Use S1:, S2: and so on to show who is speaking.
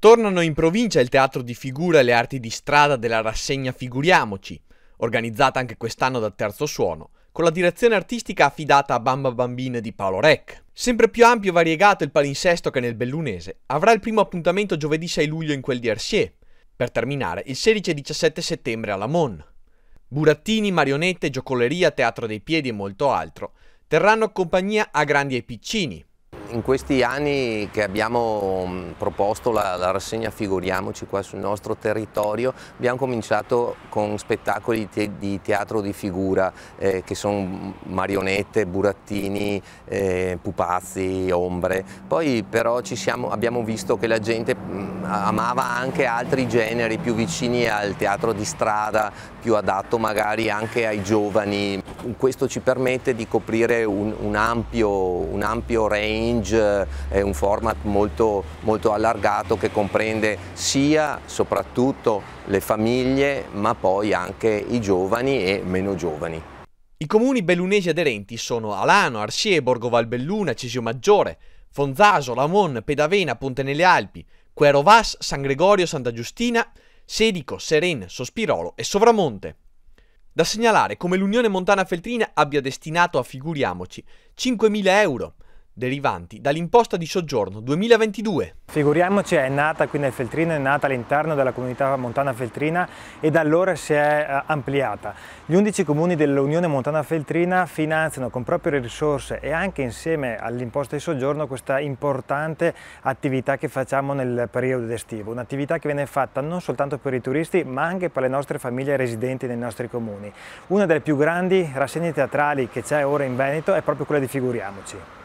S1: Tornano in provincia il teatro di figura e le arti di strada della rassegna Figuriamoci, organizzata anche quest'anno da Terzo Suono, con la direzione artistica affidata a Bamba Bambine di Paolo Rec. Sempre più ampio e variegato il palinsesto che nel Bellunese avrà il primo appuntamento giovedì 6 luglio in quel di Arsier, per terminare il 16 e 17 settembre alla Mon. Burattini, marionette, giocoleria, teatro dei piedi e molto altro terranno compagnia a grandi e piccini, in questi anni che abbiamo mm,
S2: proposto la, la, rassegna Figuriamoci qua sul nostro territorio, abbiamo cominciato con spettacoli te, di teatro di figura eh, che sono marionette, burattini, eh, pupazzi, ombre. Poi però siamo, abbiamo visto che la gente mm, amava anche altri generi più vicini al teatro di strada, più adatto magari anche ai giovani questo ci permette di coprire un, un, ampio, un ampio, range, eh, un format molto, molto allargato che comprende sia soprattutto le famiglie ma poi anche i giovani e meno giovani.
S1: I comuni bellunesi aderenti sono Alano, Arsie, Borgo Valbelluna, Cesio Maggiore, Fonzaso, Lamon, Pedavena, Ponte nelle Alpi, Querovas, San Gregorio, Santa Giustina, Sedico, Seren, Sospirolo e Sovramonte. Da segnalare come l'Unione Montana Feltrina abbia destinato a, figuriamoci,
S3: 5.000 euro derivanti dall'imposta di soggiorno 2022. Figuriamoci, è nata qui nel Feltrino, è nata all'interno della comunità montana feltrina e da allora si è eh, ampliata. Gli 11 comuni dell'Unione Montana Feltrina finanziano con proprie risorse e anche insieme all'imposta di soggiorno questa importante attività che facciamo nel periodo estivo, un'attività che viene fatta non soltanto per i turisti ma anche per le nostre famiglie residenti nei nostri comuni. Una delle più grandi rassegne teatrali che c'è ora in Veneto è proprio quella di Figuriamoci.